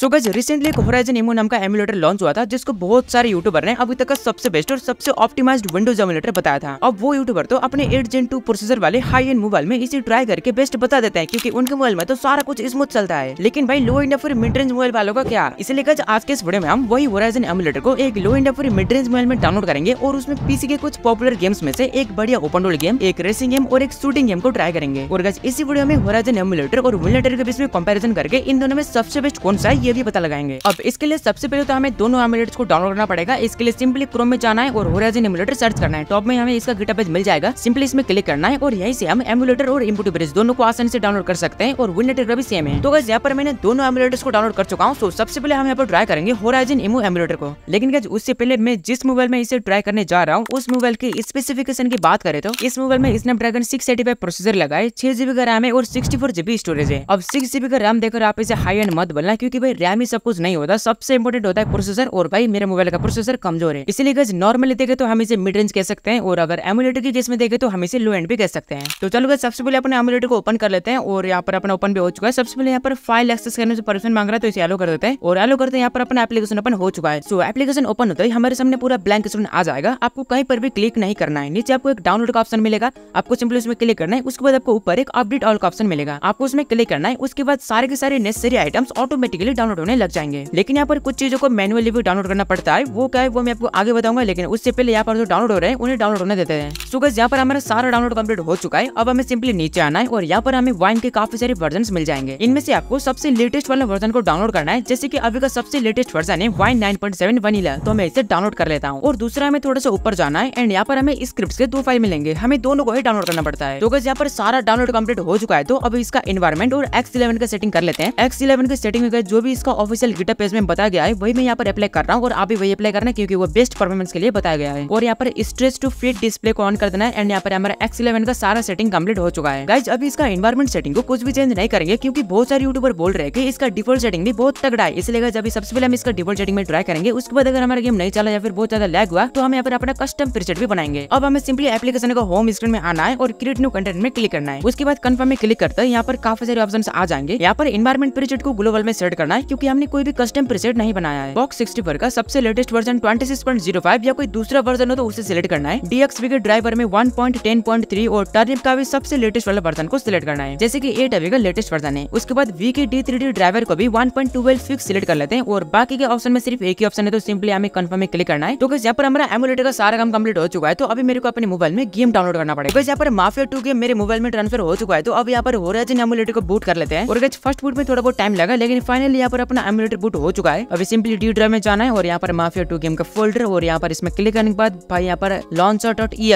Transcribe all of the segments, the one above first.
सो गज रिसेंटली एक होराइजन इमो नाम का एमुलेटर लॉन्च हुआ था जिसको बहुत सारे यूट्यूबर ने अभी तक का सबसे बेस्ट और सबसे ऑप्टिमाइज्ड विंडोज एमुलेटर बताया था अब वो यूट्यूबर तो अपने एट जेन टू प्रोसेसर वाले हाई एंड मोबाइल में इसे ट्राई करके बेस्ट बता देते हैं क्योंकि उनके मोबाइल में तो सारा कुछ स्मूथ चलता है लेकिन भाई लो इंड फिर मिड रेंज मोबाइल वालों का क्या इसलिए गज आज के इस वीडियो में हम वही होराइजन एमुलेटर को एक लो इंड फिर मिड रेंज मोबाइल में डाउनलोड करेंगे और उसमें पीसी के कुछ पॉपुलर गेम्स में से एक बढ़िया ओपन वर्ल्ड गेम एक रेसिंग गेम और एक शूटिंग गेम को ट्राई करेंगे और गज इसी वीडियो में होराइजन एमुलेटर और विलेटर के बीच में कंपेरिजन करके इन दोनों में सबसे बेस्ट कौन सा है ये ये भी पता लगाएंगे अब इसके लिए सबसे पहले तो हमें दोनों एमुलेटर्स को डाउनलोड करना पड़ेगा इसके लिए सिंपली क्रोम में जाना है और होराजिन एमुलेटर सर्च करना है टॉप में हमें इसका गिटअप मिल जाएगा सिंपली इसमें क्लिक करना है और यहीं से हम एमुलेटर और इम्पोर्ट ब्रिज दोनों को आसानी से डाउनलोड कर सकते हैं और विनेटर भी सेम है तो अगर यहाँ पर मैंने दोनों एमुलेटर्स को डाउनलोड कर चुका हूँ तो सबसे पहले हम यहाँ पर ट्राई करेंगे होराजिन इमो एमुलेटर को लेकिन उससे पहले मैं जिस मोबाइल में इसे ट्राई करने जा रहा हूँ उस मोबाइल की स्पेसिफिकेशन की बात करें तो इस मोबाइल में स्नैप ड्रैगन सिक्स प्रोसेसर लगाए छह जीबी का रैम है और सिक्सटी फोर जीबी स्टोरेज है अब सिक्स जीबी का रैम देकर आप इसे हाई एंड मत बनना क्योंकि भाई रैम ही सब कुछ नहीं होता सबसे इंपॉर्टेंट होता है प्रोसेसर और भाई मेरे मोबाइल का प्रोसेसर कमजोर है इसलिए गज नॉर्मली देखे तो हम इसे मिड रेंज कह सकते हैं और अगर एमुलेटर की केस में देखे तो हम इसे लो एंड भी कह सकते हैं तो चलो गज सबसे पहले अपने एमुलेटर को ओपन कर लेते हैं और यहाँ पर अपना ओपन भी हो चुका है सबसे पहले यहाँ पर फाइल एक्सेस करने से परमिशन मांग रहा है तो इसे एलो कर देते हैं और एलो करते हैं यहाँ पर अपना एप्लीकेशन ओपन हो चुका है सो एप्लीकेशन ओपन होता है हमारे सामने पूरा ब्लैंक स्क्रीन आ जाएगा आपको कहीं पर भी क्लिक नहीं करना है नीचे आपको एक डाउनलोड का ऑप्शन मिलेगा आपको सिंपली उसमें क्लिक करना है उसके बाद आपको ऊपर एक अपडेट ऑल का ऑप्शन मिलेगा आपको उसमें क्लिक करना है उसके बाद सारे के सारे necessary items automatically download download होने लग जाएंगे लेकिन यहाँ पर कुछ चीजों को मैनुअली भी डाउनलोड करना पड़ता है वो क्या है वो मैं आपको आगे बताऊंगा लेकिन उससे पहले यहाँ पर जो डाउनलोड हो रहे हैं उन्हें डाउनलोड होने देते हैं सो यहाँ पर हमारा सारा डाउनलोड कम्प्लीट हो चुका है अब हमें सिंपली नीचे आना है और यहाँ पर हमें वाइन के काफी सारे वर्जन मिल जाएंगे इनमें से आपको सबसे लेटेस्ट वाला वर्जन को डाउनलोड करना है जैसे की अभी का सबसे लेटेस्ट वर्जन है Wine nine point seven vanilla तो मैं इसे डाउनलोड कर लेता हूँ और दूसरा हमें थोड़ा सा ऊपर जाना है एंड यहाँ पर हमें स्क्रिप्ट के दो फाइल मिलेंगे हमें दोनों को ही डाउनलोड करना पड़ता है तो यहाँ पर सारा डाउनलोड कम्प्लीट हो चुका है तो अब इसका इन्वायरमेंट और एक्स इलेवन का सेटिंग कर लेते हैं एक्स इलेवन के सेटिंग में जो भी जिसका ऑफिशियल गिटअप पेज में बताया गया है वही मैं यहाँ पर अप्लाई कर रहा हूँ और आप भी वही अप्लाई करना क्योंकि वो बेस्ट परफॉर्मेंस के लिए बताया गया है और यहाँ पर स्ट्रेस टू फिट डिस्प्ले को ऑन कर देना है एंड यहाँ पर हमारा एक्स इलेवन का सारा सेटिंग कम्प्लीट हो चुका है गाइज अभी इसका इन्वायरमेंट सेटिंग को कुछ भी चेंज नहीं करेंगे क्योंकि बहुत सारे यूट्यूबर बोल रहे हैं कि इसका डिफॉल्ट सेटिंग भी बहुत तगड़ा है इसलिए जब सबसे पहले हम इसका डिफॉल्ट सेटिंग में ट्राई करेंगे उसके बाद अगर हमारा गेम नहीं चला या फिर बहुत ज्यादा लैग हुआ तो हम यहाँ पर अपना कस्टम प्रीसेट भी बनाएंगे अब हमें सिंपली एप्लीकेशन को होम स्क्रीन में आना है और क्रिएट न्यू कंटेंट में क्लिक करना है उसके बाद कन्फर्म में क्लिक करते हैं यहाँ पर काफी सारे ऑप्शन आ जाएंगे यहाँ पर इन्वायरमेंट प्रीसेट को ग्लोबल में सेट करना है क्योंकि हमने कोई भी कस्टम प्रीसेट नहीं बनाया है बॉक्स सिक्सटी फोर का सबसे लेटेस्ट वर्जन ट्वेंटी या कोई दूसरा वर्जन हो तो उसे सिलेक्ट करना है डीएक्स के ड्राइवर में one point point ten three और टर्निप का भी सबसे लेटेस्ट वाला वर्जन को सिलेक्ट करना है जैसे की एट अभी का लेटेस्ट वर्जन है उसके बाद वी के डी ड्राइवर को भी वन पॉइंट फिक्स सिलेक्ट कर लेते हैं और बाकी के ऑप्शन में सिर्फ एक ही ऑप्शन है तो सिंपली हमें कंफर्म क्लिक करना है तो यहाँ पर हमारा एमुलेटर का सारा काम कम्प्लीट हो चुका है तो अभी मेरे को अपने मोबाइल में गेम डाउनलोड करना पड़ेगा यहाँ पर माफिया टू गेम मेरे मोबाइल में ट्रांसफर हो चुका है तो अब यहाँ पर हो रहा है को बूट कर लेते हैं और फर्स्ट बूट में थोड़ा बहुत टाइम लगा लेकिन फाइनली यहाँ पर अपना एमुलेटर बुट हो चुका है अभी सिंपली डी ड्राइव में जाना है और यहाँ पर माफिया टू गेम का फोल्डर और यहाँ पर इसमें क्लिक करने के बाद भाई यहाँ पर लॉन्चर डॉट ई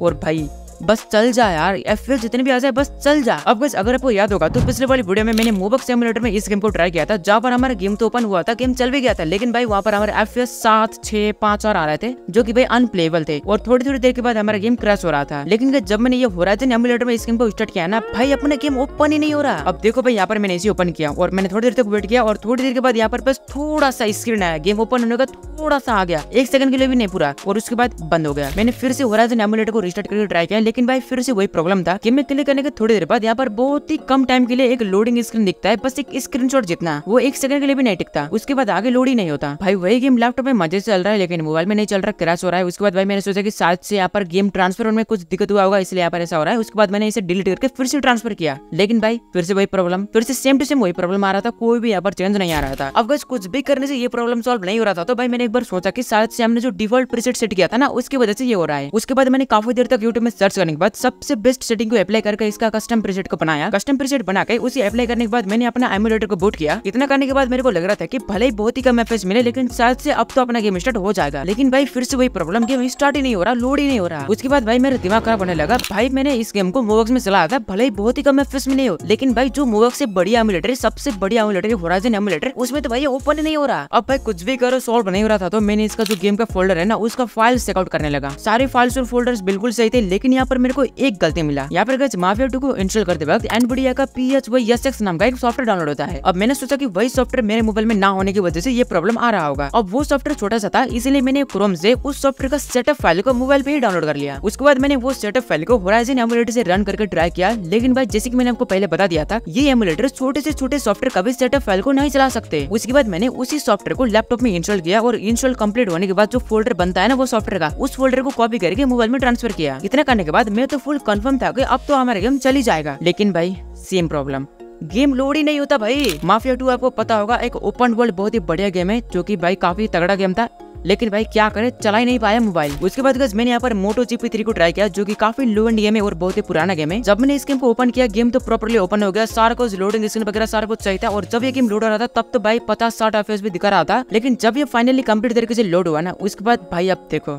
और भाई बस चल जा यार एफ जितने भी आ जाए बस चल जा अब बस अगर आपको याद होगा तो पिछले वाली वीडियो में मैंने मोबक सेमुलेटर में इस गेम को ट्राई किया था जहाँ पर हमारा गेम तो ओपन हुआ था गेम चल भी गया था लेकिन भाई वहाँ पर हमारे एफ सात छह पांच और आ रहे थे जो की भाई अनप्लेबल थे और थोड़ी थोड़ी देर के बाद हमारा गेम क्रैश हो रहा था लेकिन जब मैंने ये हो रहा था एमुलेटर में इस गेम को स्टार्ट किया ना भाई अपना गेम ओपन ही नहीं हो रहा अब देखो भाई यहाँ पर मैंने इसे ओपन किया और मैंने थोड़ी देर तक वेट किया और थोड़ी देर के बाद यहाँ पर बस थोड़ा सा स्क्रीन आया गेम ओपन होने का थोड़ा सा आ गया एक सेकंड के लिए भी नहीं पूरा और उसके बाद बंद हो गया मैंने फिर से हो रहा था एमुलेटर को रिस्टार्ट करके ट्राई किया लेकिन भाई फिर से वही प्रॉब्लम था गेम में क्लिक करने के थोड़ी देर बाद यहाँ पर बहुत ही कम टाइम के लिए एक लोडिंग स्क्रीन दिखता है बस एक स्क्रीन जितना वो एक सेकंड के लिए भी नहीं टिकता उसके बाद आगे लोड ही नहीं होता भाई वही गेम लैपटॉप में मजे से चल रहा है लेकिन मोबाइल में नहीं चल रहा क्रैश हो रहा है उसके बाद भाई मैंने सोचा की साथ से यहाँ पर गेम ट्रांसफर में कुछ दिक्कत हुआ होगा इसलिए यहाँ पर ऐसा हो रहा है उसके बाद मैंने इसे डिलीट करके फिर से ट्रांसफर किया लेकिन भाई फिर से वही प्रॉब्लम फिर से सेम टू सेम वही प्रॉब्लम आ रहा था कोई भी यहाँ पर चेंज नहीं आ रहा था अब बस कुछ भी करने से ये प्रॉब्लम सॉल्व नहीं हो रहा था तो भाई मैंने एक बार सोचा की शायद से हमने जो डिफॉल्ट प्रीसेट सेट किया था ना उसकी वजह से ये हो रहा है उसके बाद मैंने काफी देर तक यूट्यूब में सर्च करने के बाद सबसे बेस्ट सेटिंग को अप्लाई करके इसका कस्टम प्रीसेट को बनाया कस्टम प्रीसेट बना के उसे अप्लाई करने के बाद मैंने अपना एमुलेटर को बूट किया इतना करने के बाद मेरे को लग रहा था की भले ही बहुत ही कम एफ मिले लेकिन शायद से अब तो अपना गेम स्टार्ट हो जाएगा लेकिन भाई फिर से वही प्रॉब्लम गेम स्टार्ट ही नहीं हो रहा लोड ही नहीं हो रहा उसके बाद भाई मेरा दिमाग खराब होने लगा भाई मैंने इस गेम को मोवक्स में चलाया था भले ही बहुत ही कम एफ में हो लेकिन भाई जो मोवक्स से बढ़िया एमुलेटर सबसे बढ़िया एमुलेटर होराजन एमुलेटर उसमें तो भाई ओपन ही नहीं हो रहा अब भाई कुछ भी करो सॉल्व नहीं हो रहा था तो मैंने इसका जो गेम का फोल्डर है ना उसका फाइल चेकआउट करने लगा सारे फाइल्स और फोल्डर्स बिल्कुल सही थे लेकिन यहाँ पर मेरे को एक गलती मिला यहाँ पर माफिया टू को इंस्टॉल करते वक्त एनबीडिया का P H Y S X नाम का एक सॉफ्टवेयर डाउनलोड होता है अब मैंने सोचा की वही सॉफ्टवेयर मेरे मोबाइल में ना होने की वजह से ये प्रॉब्लम आ रहा होगा अब वो सॉफ्टवेयर छोटा सा था इसीलिए मैंने क्रोम से उस सॉफ्टवेयर का सेटअप फाइल को मोबाइल पे ही डाउनलोड कर लिया उसके बाद मैंने वो सेटअप फाइल को होराइजन एमुलेटर से रन करके ट्राई किया लेकिन भाई जैसे कि मैंने आपको पहले बता दिया था ये एमुलेटर छोटे से छोटे सॉफ्टवेयर का भी सेटअप फाइल को नहीं चला सकते उसके बाद मैंने उसी सॉफ्टवेयर को लैपटॉप में इंस्टॉल किया और इंस्टॉल कम्प्लीट होने के बाद जो फोल्डर बनता है ना वो सॉफ्टवेयर का उस फोल्डर को कॉपी करके मोबाइल में ट्रांसफर किया इतना करने के के बाद मैं तो फुल कंफर्म था कि अब तो हमारा गेम चली जाएगा लेकिन भाई सेम प्रॉब्लम गेम लोड ही नहीं होता भाई माफिया टू आपको पता होगा एक ओपन वर्ल्ड बहुत ही बढ़िया गेम है जो की भाई काफी तगड़ा गेम था लेकिन भाई क्या करे चला ही नहीं पाया मोबाइल उसके बाद मैंने यहाँ पर मोटो जीपी थ्री को ट्राई किया जो कि काफी लो एंड गेम है और बहुत ही पुराना गेम है जब मैंने इस गेम को ओपन किया गेम तो प्रॉपरली ओपन हो गया सारा कुछ लोडिंग स्क्रीन वगैरह सारा कुछ सही था और जब ये गेम लोड हो रहा था तब तो भाई पचास साठ एफ भी दिखा रहा था लेकिन जब ये फाइनली कम्प्लीट तरीके से लोड हुआ ना उसके बाद भाई अब देखो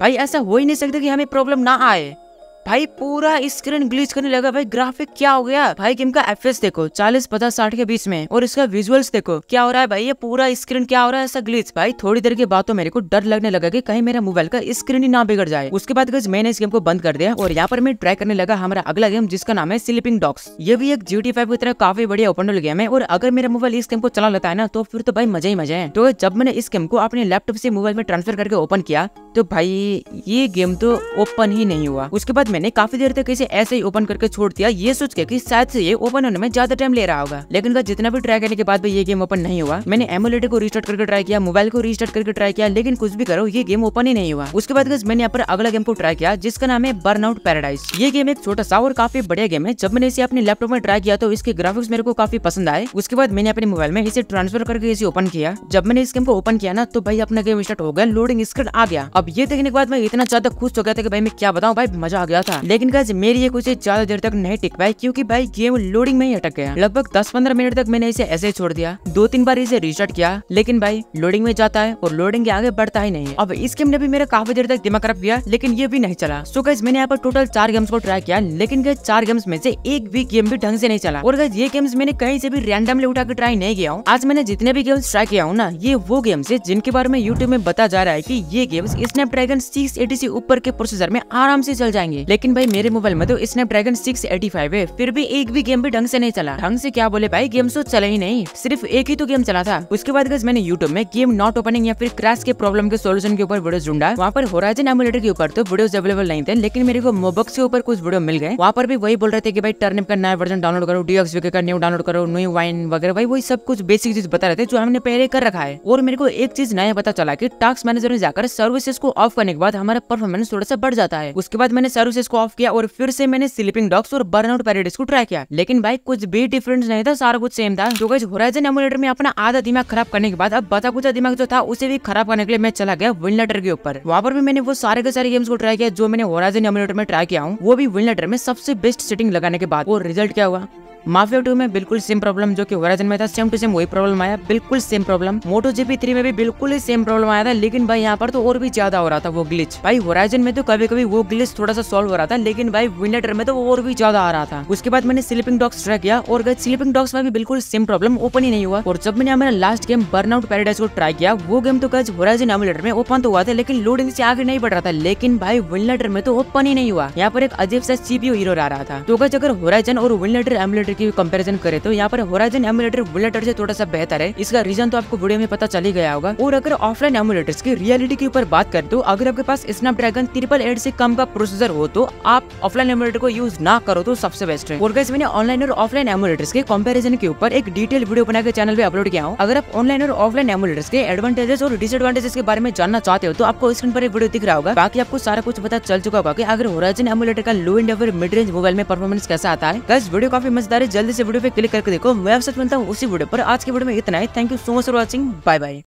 भाई ऐसा हो ही नहीं सकता कि हमें प्रॉब्लम ना आए भाई पूरा स्क्रीन ग्लीच करने लगा भाई ग्राफिक क्या हो गया भाई गेम का एफ देखो चालीस पचास साठ के बीच में और इसका विजुअल्स देखो क्या हो रहा है भाई ये पूरा स्क्रीन क्या हो रहा है ऐसा ग्लीच भाई थोड़ी देर के बाद तो मेरे को डर लगने लगा कि कहीं मेरा मोबाइल का स्क्रीन ही ना बिगड़ जाए उसके बाद मैंने इस गेम को बंद कर दिया और यहाँ पर मैं ट्राई करने लगा हमारा अगला गेम जिसका नाम है स्लीपिंग डॉक्स ये भी एक जी फाइव की तरह काफी बढ़िया ओपन वर्ल्ड गेम है और अगर मेरा मोबाइल इस गेम को चला लेता है ना तो फिर तो भाई मजा ही मजा है तो जब मैंने इस गेम को अपने लैपटॉप से मोबाइल में ट्रांसफर करके ओपन किया तो भाई ये गेम तो ओपन ही नहीं हुआ उसके बाद मैंने काफी देर तक इसे ऐसे ही ओपन करके छोड़ दिया ये सोच के की शायद से ये ओपन होने में ज्यादा टाइम ले रहा होगा लेकिन जितना भी ट्राई करने के बाद भी ये गेम ओपन नहीं हुआ मैंने एमुलेटर को रिस्टार्ट करके ट्राई किया मोबाइल को रिस्टार्ट करके ट्राई किया लेकिन कुछ भी करो ये गेम ओपन ही नहीं हुआ उसके बाद मैंने यहाँ पर अगला गेम को ट्राई किया जिसका नाम है बर्न आउट पैराडाइज ये गेम एक छोटा सा और काफी बढ़िया गेम है जब मैंने इसे अपने लैपटॉप में ट्राई किया तो इसके ग्राफिक्स मेरे को काफी पसंद आए उसके बाद मैंने अपने मोबाइल में इसे ट्रांसफर करके इसे ओपन किया जब मैंने इस गेम को ओपन किया ना तो भाई अपना गेम स्टार्ट हो गया लोडिंग स्क्रीन आ गया अब ये देखने के बाद मैं इतना ज्यादा खुश हो गया था कि भाई मैं क्या बताऊँ भाई मजा आ गया मिला था लेकिन गाइज मेरी ये कुछ ज्यादा देर तक नहीं टिक पाई क्यूँकी भाई गेम लोडिंग में ही अटक गया लगभग दस पंद्रह मिनट तक मैंने इसे ऐसे छोड़ दिया दो तीन बार इसे रिस्टार्ट किया लेकिन भाई लोडिंग में जाता है और लोडिंग के आगे बढ़ता ही नहीं अब इस गेम ने भी मेरा काफी देर तक दिमाग खराब किया लेकिन ये भी नहीं चला सो गाइज मैंने यहाँ पर टोटल चार गेम्स को ट्राई किया लेकिन गए चार गेम्स में से एक भी गेम भी ढंग से नहीं चला और गाइज ये गेम्स मैंने कहीं से भी रैंडमली उठा के ट्राई नहीं किया हूँ आज मैंने जितने भी गेम्स ट्राई किया हूँ ना ये वो गेम्स है जिनके बारे में यूट्यूब में बता जा रहा है की ये गेम्स स्नैपड्रैगन सिक्स एटी सी ऊपर के प्रोसेसर में आराम से चल जाएंगे लेकिन भाई मेरे मोबाइल में तो स्नैपड्रैगन सिक्स एटी फाइव है फिर भी एक भी गेम भी ढंग से नहीं चला ढंग से क्या बोले भाई गेम तो चला ही नहीं सिर्फ एक ही तो गेम चला था उसके बाद गज मैंने यूट्यूब में गेम नॉट ओपनिंग या फिर क्रैश के प्रॉब्लम के सोल्यूशन के ऊपर वीडियो ढूंढा वहाँ पर होराजन एमुलेटर के ऊपर तो वीडियो अवेलेबल नहीं थे लेकिन मेरे को मोबक्स के ऊपर कुछ वीडियो मिल गए वहाँ पर भी वही बोल रहे थे कि भाई टर्निप का नया वर्जन डाउनलोड करो डीओक्स का न्यू डाउनलोड करो न्यू वाइन वगैरह भाई वही सब कुछ बेसिक चीज बता रहे थे जो हमने पहले कर रखा है और मेरे को एक चीज नया पता चला की टास्क मैनेजर में जाकर सर्विसेज को ऑफ करने के बाद हमारा परफॉर्मेंस थोड़ा सा बढ़ जाता है उसके बाद मैंने सर्विस डिफरेंसेस को ऑफ किया और फिर से मैंने स्लीपिंग डॉग्स और बर्न आउट पैरेडिस को ट्राई किया लेकिन भाई कुछ भी डिफरेंस नहीं था सारा कुछ सेम था जो गाइज होराइजन एमुलेटर में अपना आधा दिमाग खराब करने के बाद अब बता कुछ दिमाग जो था उसे भी खराब करने के लिए मैं चला गया विनलेटर के ऊपर वहाँ पर भी मैंने वो सारे के सारे गेम्स को ट्राई किया जो मैंने होराइजन एमुलेटर में ट्राई किया हूँ वो भी विनलेटर में सबसे बेस्ट सेटिंग लगाने के बाद वो रिजल्ट क्या हुआ माफिया टू में बिल्कुल सेम प्रॉब्लम जो कि ओराजन में था सेम टू सेम वही प्रॉब्लम आया बिल्कुल same problem Moto GP three में भी बिल्कुल ही सेम प्रॉब्लम आया था लेकिन भाई यहाँ पर तो और भी ज्यादा हो रहा था वो ग्लिच भाई होराइजन में तो कभी कभी वो ग्लिच थोड़ा सा सॉल्व हो रहा था लेकिन भाई विंडेटर में तो और भी ज्यादा आ रहा था उसके बाद मैंने स्लीपिंग डॉग्स ट्राई किया और गए स्लीपिंग डॉग्स में भी बिल्कुल सेम प्रॉब्लम ओपन ही नहीं हुआ और जब मैंने मेरा last game Burnout Paradise को ट्राई किया वो गेम तो गज होराइजन एमुलेटर में ओपन तो हुआ था लेकिन लोड से आगे नहीं बढ़ रहा था लेकिन भाई विंडलेटर में तो ओपन ही नहीं हुआ यहाँ पर एक अजीब सा सीपीओ हीरो आ रहा था तो गज अगर होराइजन और विंडलेटर एमुलेटर एमुलेटर की कंपेरिजन करे तो यहाँ पर होराइजन एमुलेटर बुलेटर से थोड़ा सा बेहतर है इसका रीजन तो आपको वीडियो में पता चली गया होगा और अगर ऑफलाइन एम्यूलेटर की रियलिटी के ऊपर बात कर तो अगर आपके पास स्नैपड्रैगन ट्रिपल एट से कम का प्रोसेसर हो तो आप ऑफलाइन एमुलेटर को यूज ना करो तो सबसे बेस्ट है और गैस मैंने ऑनलाइन और ऑफलाइन एमुलेटर्स के कंपेरिजन के ऊपर एक डिटेल वीडियो बना के चैनल पे अपलोड किया हूँ अगर आप ऑनलाइन और ऑफलाइन एमुलेटर्स के एडवांटेजेस और डिसएडवांटेजेस के बारे में जानना चाहते हो तो आपको स्क्रीन पर वीडियो दिख रहा होगा बाकी आपको सारा कुछ पता चल चुका होगा की अगर होराइजन एमुलेटर का low end mid range mobile में परफॉर्मेंस कैसा आता है गैस वीडियो काफी मजेदार जल्दी से वीडियो पे क्लिक करके देखो मैं आपसे मिलता हूँ उसी वीडियो पर आज के वीडियो में इतना ही thank you so much for watching bye bye